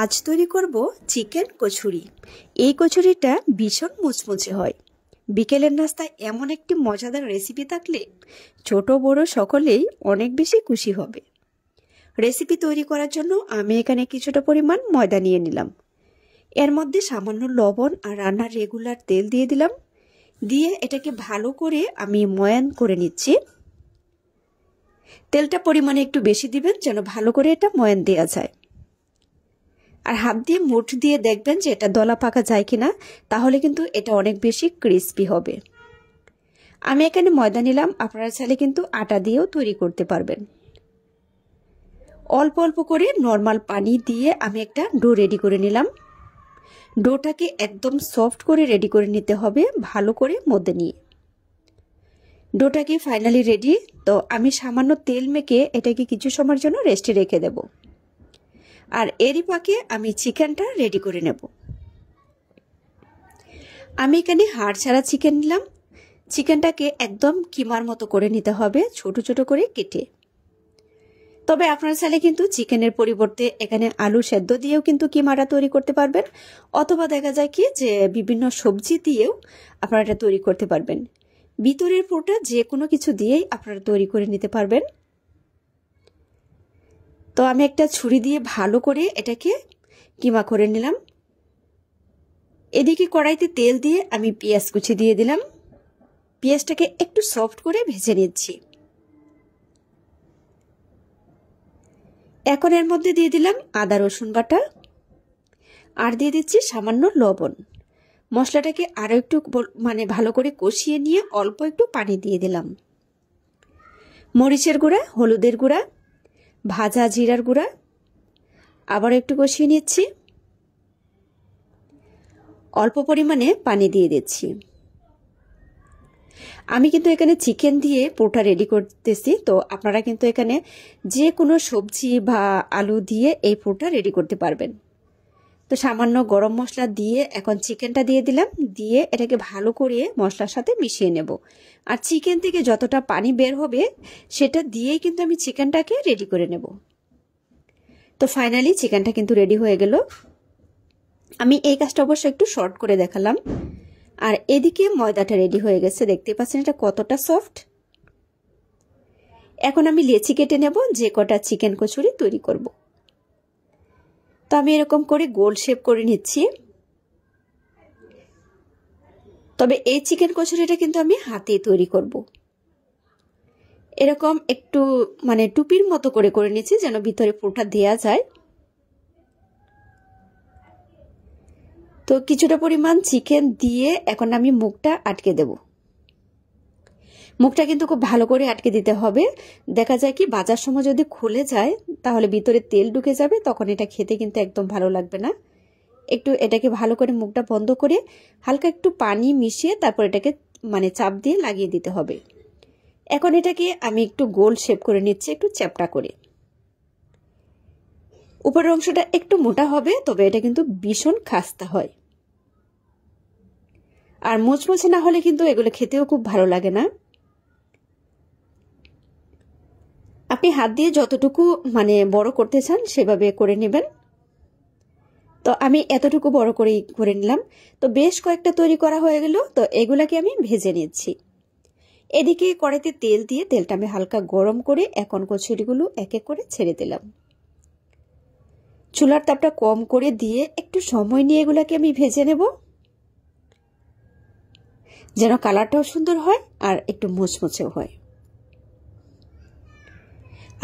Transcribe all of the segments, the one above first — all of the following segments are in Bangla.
আজ তৈরি করব চিকেন কচুরি এই কচুরিটা ভীষণ মুচমুচে হয় বিকেলের নাস্তায় এমন একটি মজাদার রেসিপি থাকলে ছোট বড় সকলেই অনেক বেশি খুশি হবে রেসিপি তৈরি করার জন্য আমি এখানে কিছুটা পরিমাণ ময়দা নিয়ে নিলাম এর মধ্যে সামান্য লবণ আর রান্নার রেগুলার তেল দিয়ে দিলাম দিয়ে এটাকে ভালো করে আমি ময়ান করে নিচ্ছি তেলটা পরিমাণে একটু বেশি দিবেন যেন ভালো করে এটা ময়ান দেওয়া যায় আর হাত দিয়ে মুঠ দিয়ে দেখবেন যে এটা দলা পাকা যায় কিনা তাহলে কিন্তু এটা অনেক বেশি ক্রিস্পি হবে আমি এখানে ময়দা নিলাম আপনারা চাইলে কিন্তু আটা দিয়েও তৈরি করতে পারবেন অল্প অল্প করে নর্মাল পানি দিয়ে আমি একটা ডো রেডি করে নিলাম ডোটাকে একদম সফট করে রেডি করে নিতে হবে ভালো করে মধ্যে নিয়ে ডোটাকে ফাইনালি রেডি তো আমি সামান্য তেল মেখে এটাকে কিছু সময়ের জন্য রেস্টে রেখে দেবো আর এরই পাকে আমি চিকেনটা রেডি করে নেব আমি এখানে হাড় ছাড়া চিকেন নিলাম চিকেনটাকে একদম কিমার মতো করে নিতে হবে ছোট ছোট করে কেটে তবে আপনার চাইলে কিন্তু চিকেনের পরিবর্তে এখানে আলু সেদ্ধ দিয়েও কিন্তু কিমাটা তৈরি করতে পারবেন অথবা দেখা যায় কি যে বিভিন্ন সবজি দিয়েও আপনারা এটা তৈরি করতে পারবেন ভিতরের পোটা যে কোনো কিছু দিয়েই আপনারা তৈরি করে নিতে পারবেন তো আমি একটা ছুরি দিয়ে ভালো করে এটাকে কিমা করে নিলাম এদিকে কড়াইতে তেল দিয়ে আমি পেঁয়াজ কুচি দিয়ে দিলাম পেঁয়াজটাকে একটু সফট করে ভেজে নিচ্ছি এখন এর মধ্যে দিয়ে দিলাম আদা রসুন বাটা আর দিয়ে দিচ্ছি সামান্য লবণ মশলাটাকে আরও একটু মানে ভালো করে কষিয়ে নিয়ে অল্প একটু পানি দিয়ে দিলাম মরিচের গুঁড়া হলুদের গুঁড়া ভাজা জিরার গুঁড়া আবার একটু কষিয়ে নিচ্ছি অল্প পরিমাণে পানি দিয়ে দিচ্ছি আমি কিন্তু এখানে চিকেন দিয়ে পুরোটা রেডি করতেছি তো আপনারা কিন্তু এখানে যে কোনো সবজি বা আলু দিয়ে এই পুরোটা রেডি করতে পারবেন তো সামান্য গরম মশলা দিয়ে এখন চিকেনটা দিয়ে দিলাম দিয়ে এটাকে ভালো করে মশলার সাথে মিশিয়ে নেব আর চিকেন থেকে যতটা পানি বের হবে সেটা দিয়েই কিন্তু আমি চিকেনটাকে রেডি করে নেব তো ফাইনালি চিকেনটা কিন্তু রেডি হয়ে গেল আমি এই কাজটা অবশ্য একটু শর্ট করে দেখালাম আর এদিকে ময়দাটা রেডি হয়ে গেছে দেখতে পাচ্ছেন এটা কতটা সফট এখন আমি লেচি কেটে নেব যে কটা চিকেন কচুরি তৈরি করবো তো আমি এরকম করে গোল শেপ করে নিচ্ছি তবে এই চিকেন কচুরিটা কিন্তু আমি হাতে তৈরি করব। এরকম একটু মানে টুপির মতো করে করে নিচ্ছি যেন ভিতরে পুরোটা দেয়া যায় তো কিছুটা পরিমাণ চিকেন দিয়ে এখন আমি মুখটা আটকে দেবো মুখটা কিন্তু খুব ভালো করে আটকে দিতে হবে দেখা যায় কি বাজার সময় যদি খুলে যায় তাহলে ভিতরে তেল ঢুকে যাবে তখন এটা খেতে কিন্তু একদম ভালো লাগবে না একটু এটাকে ভালো করে মুখটা বন্ধ করে হালকা একটু পানি মিশিয়ে তারপর এটাকে মানে চাপ দিয়ে লাগিয়ে দিতে হবে এখন এটাকে আমি একটু গোল শেপ করে নিচ্ছি একটু চ্যাপটা করে উপরের অংশটা একটু মোটা হবে তবে এটা কিন্তু ভীষণ খাস্তা হয় আর মুচমুচে না হলে কিন্তু এগুলো খেতেও খুব ভালো লাগে না আপনি হাত দিয়ে যতটুকু মানে বড় করতে চান সেভাবে করে নেবেন তো আমি এতটুকু বড় করেই করে নিলাম তো বেশ কয়েকটা তৈরি করা হয়ে গেল তো এগুলাকে আমি ভেজে নিচ্ছি এদিকে কড়াইতে তেল দিয়ে তেলটা আমি হালকা গরম করে এখন কচুরিগুলো এক এক করে ছেড়ে দিলাম চুলার তাপটা কম করে দিয়ে একটু সময় নিয়ে এগুলাকে আমি ভেজে নেব যেন কালারটাও সুন্দর হয় আর একটু মুচমুচেও হয়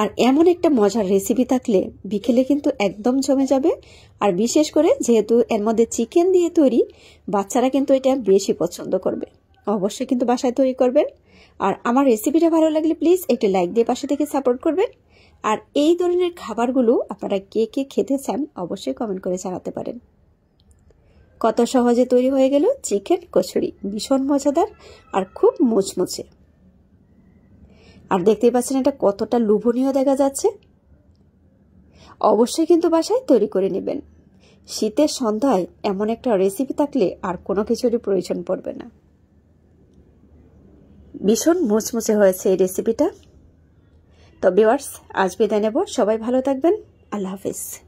আর এমন একটা মজার রেসিপি থাকলে বিকেলে কিন্তু একদম জমে যাবে আর বিশেষ করে যেহেতু এর মধ্যে চিকেন দিয়ে তৈরি বাচ্চারা কিন্তু এটা বেশি পছন্দ করবে অবশ্যই কিন্তু বাসায় তৈরি করবেন আর আমার রেসিপিটা ভালো লাগলে প্লিজ একটু লাইক দিয়ে পাশে থেকে সাপোর্ট করবেন আর এই ধরনের খাবারগুলো আপনারা কে কে খেতে চান অবশ্যই কমেন্ট করে জানাতে পারেন কত সহজে তৈরি হয়ে গেল চিকেন কচুরি ভীষণ মজাদার আর খুব মুচমুচে আর দেখতেই পাচ্ছেন এটা কতটা লোভনীয় দেখা যাচ্ছে অবশ্যই কিন্তু বাসায় তৈরি করে নেবেন শীতের সন্ধ্যায় এমন একটা রেসিপি থাকলে আর কোনো কিছুরই প্রয়োজন পড়বে না ভীষণ মুচমুচে হয়েছে এই রেসিপিটা তো বিওয়ার্স আজ বিদায় নেব সবাই ভালো থাকবেন আল্লাহ হাফিজ